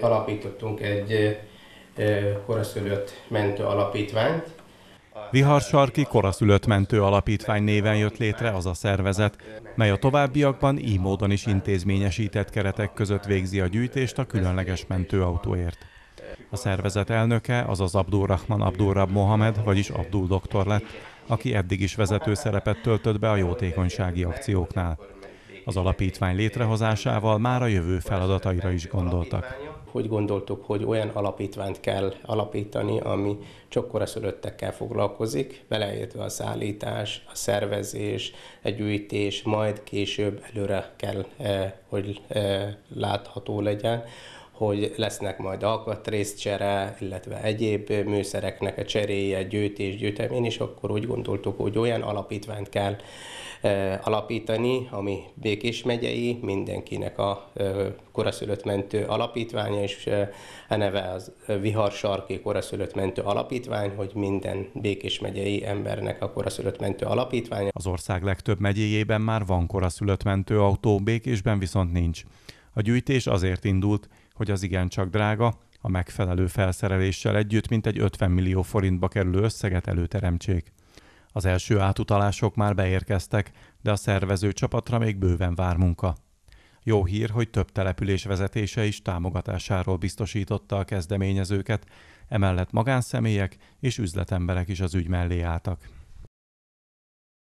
Alapítottunk egy koraszülött mentő alapítványt. Viharsarki Koraszülött Mentő Alapítvány néven jött létre az a szervezet, mely a továbbiakban így módon is intézményesített keretek között végzi a gyűjtést a különleges mentőautóért. A szervezet elnöke, azaz Abdurrahman Abdulrab Mohamed, vagyis Abdul doktor lett, aki eddig is vezető szerepet töltött be a jótékonysági akcióknál. Az alapítvány létrehozásával már a jövő feladataira is gondoltak. Hogy gondoltuk, hogy olyan alapítványt kell alapítani, ami csak koraszülöttekkel foglalkozik, beleértve a szállítás, a szervezés, a gyűjtés, majd később előre kell, eh, hogy eh, látható legyen hogy lesznek majd alkatrészcsere, illetve egyéb műszereknek a cseréje, gyűjtés, gyűjtemény, és akkor úgy gondoltuk, hogy olyan alapítványt kell e, alapítani, ami Békés megyei, mindenkinek a e, koraszülött mentő alapítványa, és e, a neve az Vihar Sarki Koraszülött Mentő Alapítvány, hogy minden Békés megyei embernek a koraszülött mentő alapítványa. Az ország legtöbb megyéjében már van koraszülött mentő autó, Békésben viszont nincs. A gyűjtés azért indult, hogy az igencsak drága, a megfelelő felszereléssel együtt mintegy 50 millió forintba kerülő összeget előteremtsék. Az első átutalások már beérkeztek, de a szervező csapatra még bőven vár munka. Jó hír, hogy több település vezetése is támogatásáról biztosította a kezdeményezőket, emellett magánszemélyek és üzletemberek is az ügy mellé álltak.